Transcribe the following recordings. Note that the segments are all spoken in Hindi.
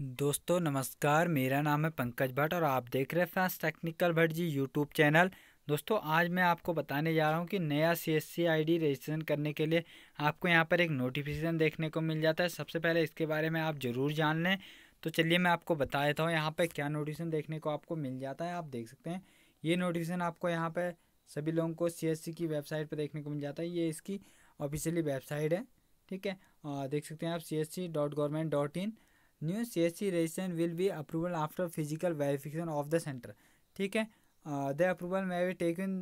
दोस्तों नमस्कार मेरा नाम है पंकज भट्ट और आप देख रहे हैं France technical Bhatt ji YouTube channel दोस्तों आज मैं आपको बताने जा रहा हूं कि नया C S C I D registration करने के लिए आपको यहां पर एक नोटिफिकेशन देखने को मिल जाता है सबसे पहले इसके बारे में आप ज़रूर जान लें तो चलिए मैं आपको बता देता हूँ यहाँ पर क्या नोटिफिकेशन देखने को आपको मिल जाता है आप देख सकते हैं ये नोटिफिकेशन आपको यहाँ पर सभी लोगों को सी एस सी की वेबसाइट पर देखने को मिल जाता है ये इसकी ऑफिशियली वेबसाइट है ठीक है देख सकते हैं आप C S C dot government dot in new C S C registration will be approval after physical verification of the centre ठीक है the approval may be take in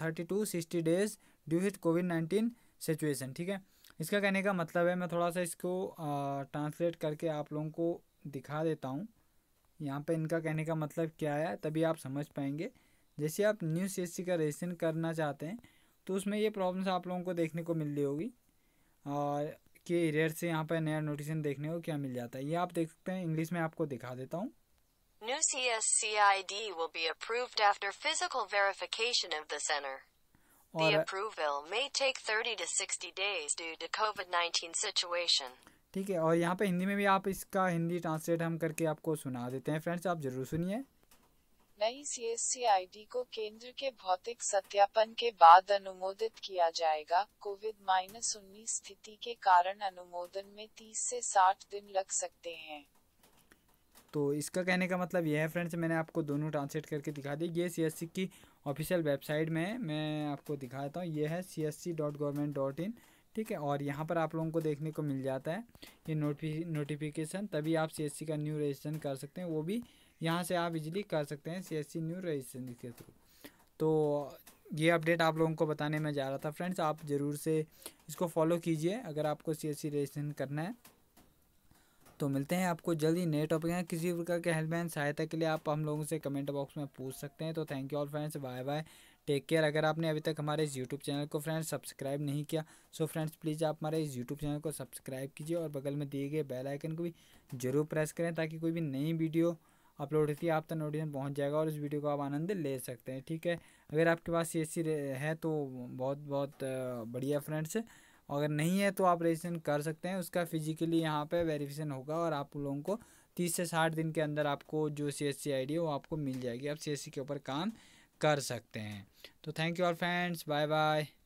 thirty to sixty days due hit COVID nineteen situation ठीक है इसका कहने का मतलब है मैं थोड़ा सा इसको ट्रांसलेट uh, करके आप लोगों को दिखा देता हूँ यहाँ पे इनका कहने का मतलब क्या है तभी आप समझ पाएंगे जैसे आप न्यू सी एस सी का रजिस्ट्रेशन करना चाहते हैं तो उसमें ये प्रॉब्लम्स आप लोगों को देखने को मिल रही होगी और के एरियर से यहाँ पर नया नोटिसन देखने को क्या मिल जाता है ये आप देख सकते हैं इंग्लिश में आपको दिखा देता हूँ New CSCID will be approved after physical verification of the center. The approval may take 30 to 60 days due to COVID-19 situation. ठीक है और यहाँ पे हिंदी में भी आप इसका हिंदी ट्रांसलेट हम करके आपको सुना देते हैं फ्रेंड्स आप जरूर सुनिए नई सीएससीआईडी को केंद्र के भौतिक सत्यापन के बाद अनुमोदित किया जाएगा कोविड माइनस उन्नीस स्थिति के कारण अनुमोदन में 30 से 60 दिन लग सकते हैं तो इसका कहने का मतलब यह है फ्रेंड्स मैंने आपको दोनों ट्रांसलेट करके दिखा दी ये सी की ऑफिशियल वेबसाइट में मैं आपको दिखाता हूँ ये है C S C dot government dot in ठीक है और यहाँ पर आप लोगों को देखने को मिल जाता है ये नोटिफिकेशन तभी आप सी का न्यू रजिस्ट्रेशन कर सकते हैं वो भी यहाँ से आप इजीली कर सकते हैं सी एस न्यू रजिस्ट्रेशन के थ्रू तो ये अपडेट आप लोगों को बताने में जा रहा था फ्रेंड्स आप ज़रूर से इसको फॉलो कीजिए अगर आपको सी एस रजिस्ट्रेशन करना है तो मिलते हैं आपको जल्दी नए टॉपिक हैं किसी प्रकार के हेल्प एंड सहायता के लिए आप हम लोगों से कमेंट बॉक्स में पूछ सकते हैं तो thank you all friends bye bye take care अगर आपने अभी तक हमारे इस यूट्यूब चैनल को फ्रेंड्स सब्सक्राइब नहीं किया सो फ्रेंड्स प्लीज़ आप हमारे इस यूट्यूब चैनल को सब्सक्राइब कीजिए और बगल में दिए गए बेल आइकन को भी जरूर प्रेस करें ताकि कोई भी नई वीडियो अपलोड होती है आप तक नोटिफिकेशन पहुँच जाएगा और इस वीडियो को आप आनंद ले सकते हैं ठीक है अगर आपके पास सी है तो बहुत बहुत बढ़िया फ्रेंड्स अगर नहीं है तो आप रजिस्ट्रेशन कर सकते हैं उसका फिजिकली यहाँ पे वेरिफिकेशन होगा और आप लोगों को तीस से साठ दिन के अंदर आपको जो सी एस सी आई डी है वो आपको मिल जाएगी आप सी एस सी के ऊपर काम कर सकते हैं तो थैंक यू और फ्रेंड्स बाय बाय